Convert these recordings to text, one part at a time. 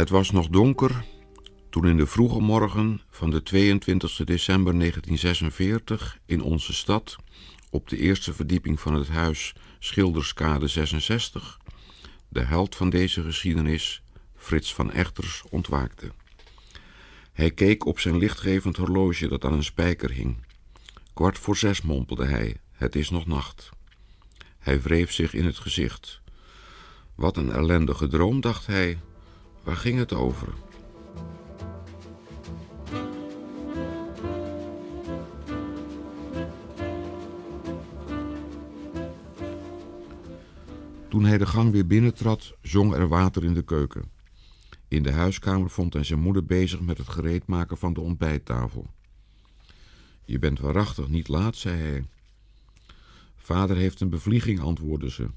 Het was nog donker toen in de vroege morgen van de 22 december 1946 in onze stad, op de eerste verdieping van het huis Schilderskade 66, de held van deze geschiedenis, Frits van Echters, ontwaakte. Hij keek op zijn lichtgevend horloge dat aan een spijker hing. Kwart voor zes mompelde hij: Het is nog nacht. Hij wreef zich in het gezicht. Wat een ellendige droom, dacht hij. Waar ging het over? Toen hij de gang weer binnentrad, zong er water in de keuken. In de huiskamer vond hij zijn moeder bezig met het gereedmaken van de ontbijttafel. Je bent waarachtig niet laat, zei hij. Vader heeft een bevlieging, antwoordde ze.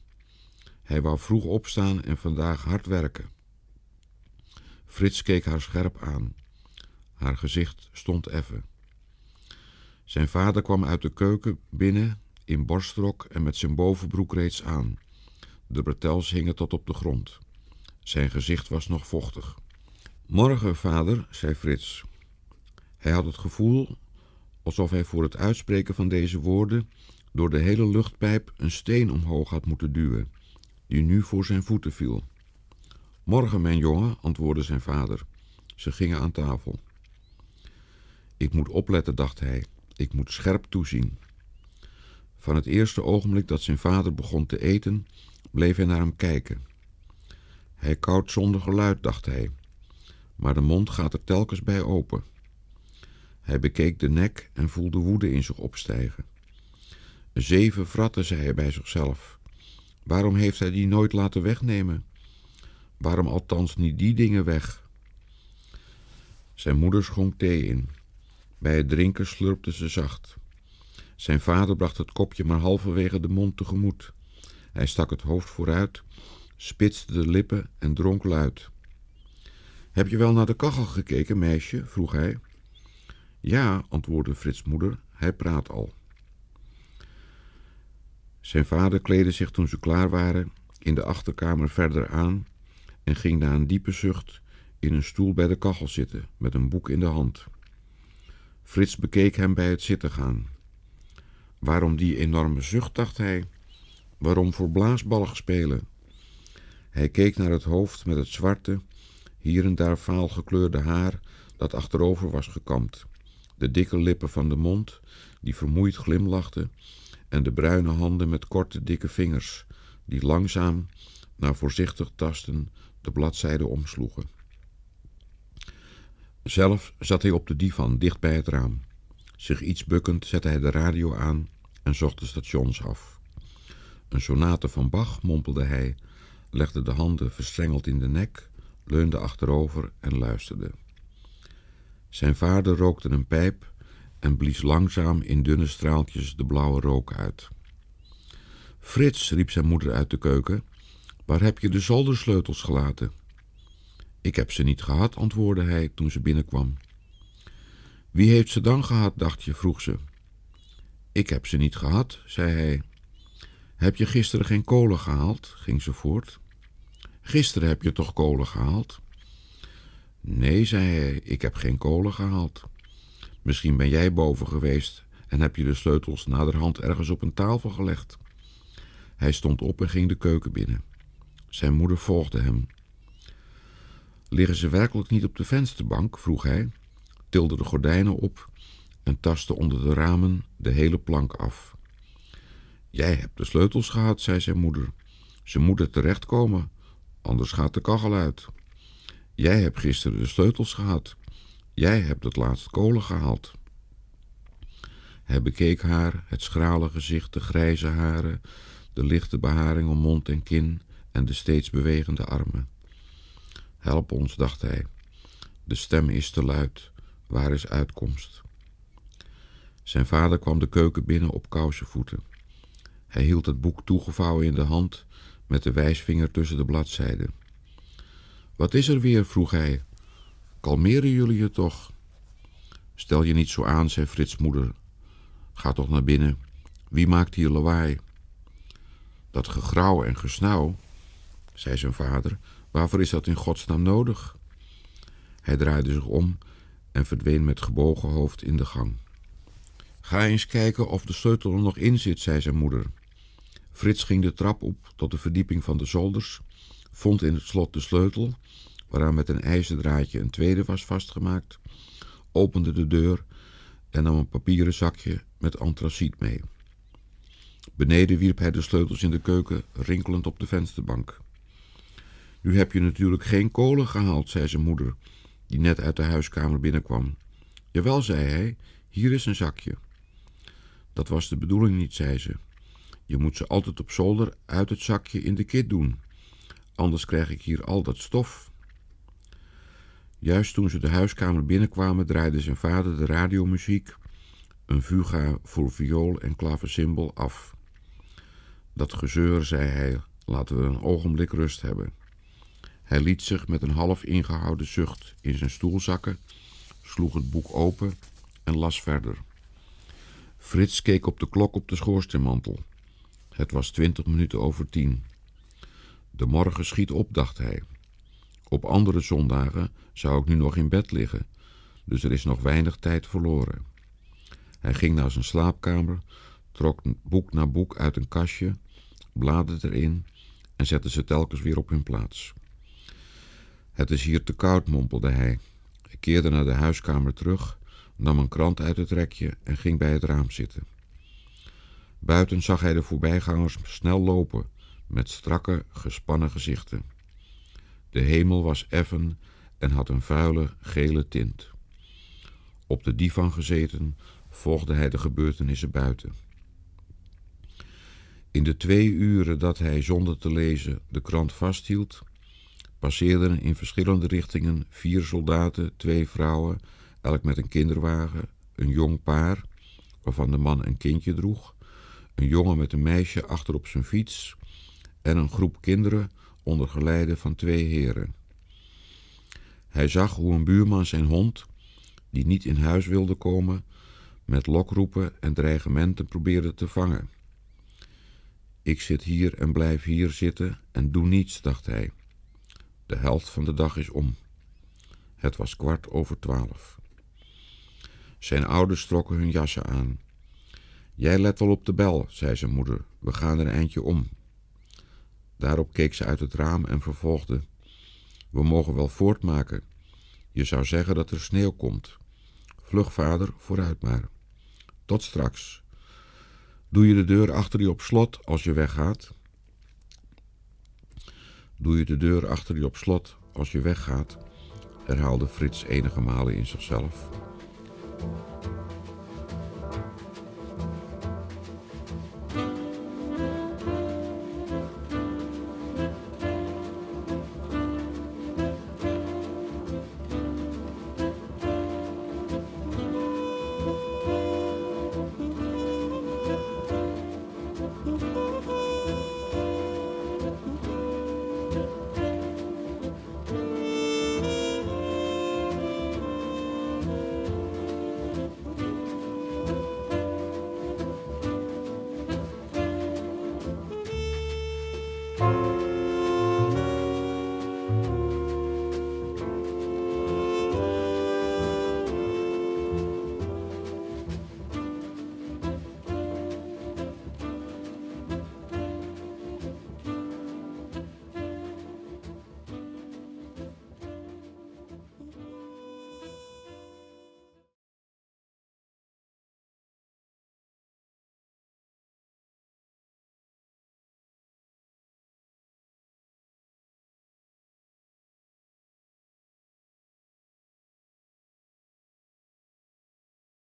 Hij wou vroeg opstaan en vandaag hard werken. Frits keek haar scherp aan. Haar gezicht stond effen. Zijn vader kwam uit de keuken binnen in borstrok en met zijn bovenbroek reeds aan. De bretels hingen tot op de grond. Zijn gezicht was nog vochtig. Morgen, vader, zei Frits. Hij had het gevoel alsof hij voor het uitspreken van deze woorden door de hele luchtpijp een steen omhoog had moeten duwen, die nu voor zijn voeten viel. Morgen, mijn jongen, antwoordde zijn vader. Ze gingen aan tafel. Ik moet opletten, dacht hij. Ik moet scherp toezien. Van het eerste ogenblik dat zijn vader begon te eten, bleef hij naar hem kijken. Hij koudt zonder geluid, dacht hij, maar de mond gaat er telkens bij open. Hij bekeek de nek en voelde woede in zich opstijgen. Zeven vratten, zei hij bij zichzelf. Waarom heeft hij die nooit laten wegnemen? Waarom althans niet die dingen weg? Zijn moeder schonk thee in. Bij het drinken slurpte ze zacht. Zijn vader bracht het kopje maar halverwege de mond tegemoet. Hij stak het hoofd vooruit, spitste de lippen en dronk luid. Heb je wel naar de kachel gekeken, meisje? vroeg hij. Ja, antwoordde Frits moeder, hij praat al. Zijn vader kleedde zich toen ze klaar waren in de achterkamer verder aan en ging na een diepe zucht in een stoel bij de kachel zitten met een boek in de hand. Frits bekeek hem bij het zitten gaan. Waarom die enorme zucht, dacht hij? Waarom voor blaasballen spelen? Hij keek naar het hoofd met het zwarte, hier en daar vaal gekleurde haar dat achterover was gekamd, de dikke lippen van de mond die vermoeid glimlachten, en de bruine handen met korte dikke vingers die langzaam, naar voorzichtig tasten, de bladzijde omsloegen. Zelf zat hij op de divan dicht bij het raam. Zich iets bukkend zette hij de radio aan en zocht de stations af. Een sonate van Bach mompelde hij, legde de handen verstrengeld in de nek, leunde achterover en luisterde. Zijn vader rookte een pijp en blies langzaam in dunne straaltjes de blauwe rook uit. Frits, riep zijn moeder uit de keuken, Waar heb je dus de zoldersleutels gelaten? Ik heb ze niet gehad, antwoordde hij toen ze binnenkwam. Wie heeft ze dan gehad, dacht je, vroeg ze. Ik heb ze niet gehad, zei hij. Heb je gisteren geen kolen gehaald? ging ze voort. Gisteren heb je toch kolen gehaald? Nee, zei hij, ik heb geen kolen gehaald. Misschien ben jij boven geweest en heb je de sleutels naderhand ergens op een tafel gelegd. Hij stond op en ging de keuken binnen. Zijn moeder volgde hem. Liggen ze werkelijk niet op de vensterbank? vroeg hij, tilde de gordijnen op en tastte onder de ramen de hele plank af. Jij hebt de sleutels gehad, zei zijn moeder. Ze moeten terechtkomen, anders gaat de kachel uit. Jij hebt gisteren de sleutels gehad. Jij hebt het laatst kolen gehaald. Hij bekeek haar, het schrale gezicht, de grijze haren, de lichte beharing om mond en kin, en de steeds bewegende armen. Help ons, dacht hij. De stem is te luid. Waar is uitkomst? Zijn vader kwam de keuken binnen op kousenvoeten. Hij hield het boek toegevouwen in de hand met de wijsvinger tussen de bladzijden. Wat is er weer? vroeg hij. Kalmeren jullie je toch? Stel je niet zo aan, zei Frits moeder. Ga toch naar binnen. Wie maakt hier lawaai? Dat gegrauw en gesnauw, zei zijn vader, waarvoor is dat in godsnaam nodig? Hij draaide zich om en verdween met gebogen hoofd in de gang. Ga eens kijken of de sleutel er nog in zit, zei zijn moeder. Frits ging de trap op tot de verdieping van de zolders, vond in het slot de sleutel, waaraan met een ijzerdraadje een tweede was vastgemaakt, opende de deur en nam een papieren zakje met antraciet mee. Beneden wierp hij de sleutels in de keuken, rinkelend op de vensterbank. Nu heb je natuurlijk geen kolen gehaald, zei zijn moeder, die net uit de huiskamer binnenkwam. Jawel, zei hij, hier is een zakje. Dat was de bedoeling niet, zei ze. Je moet ze altijd op zolder uit het zakje in de kit doen. Anders krijg ik hier al dat stof. Juist toen ze de huiskamer binnenkwamen, draaide zijn vader de radiomuziek, een fuga voor viool en klavecimbal, af. Dat gezeur, zei hij, laten we een ogenblik rust hebben. Hij liet zich met een half ingehouden zucht in zijn stoel zakken, sloeg het boek open en las verder. Frits keek op de klok op de schoorsteenmantel. Het was twintig minuten over tien. De morgen schiet op, dacht hij. Op andere zondagen zou ik nu nog in bed liggen, dus er is nog weinig tijd verloren. Hij ging naar zijn slaapkamer, trok boek na boek uit een kastje, bladerde erin en zette ze telkens weer op hun plaats. Het is hier te koud, mompelde hij. Ik keerde naar de huiskamer terug, nam een krant uit het rekje en ging bij het raam zitten. Buiten zag hij de voorbijgangers snel lopen, met strakke, gespannen gezichten. De hemel was effen en had een vuile, gele tint. Op de divan gezeten volgde hij de gebeurtenissen buiten. In de twee uren dat hij zonder te lezen de krant vasthield, passeerden in verschillende richtingen vier soldaten, twee vrouwen, elk met een kinderwagen, een jong paar, waarvan de man een kindje droeg, een jongen met een meisje achter op zijn fiets en een groep kinderen onder geleide van twee heren. Hij zag hoe een buurman zijn hond, die niet in huis wilde komen, met lokroepen en dreigementen probeerde te vangen. Ik zit hier en blijf hier zitten en doe niets, dacht hij. De helft van de dag is om. Het was kwart over twaalf. Zijn ouders trokken hun jassen aan. Jij let wel op de bel, zei zijn moeder. We gaan er een eindje om. Daarop keek ze uit het raam en vervolgde. We mogen wel voortmaken. Je zou zeggen dat er sneeuw komt. Vlug, vader, vooruit maar. Tot straks. Doe je de deur achter je op slot als je weggaat? Doe je de deur achter je op slot als je weggaat? herhaalde Frits enige malen in zichzelf.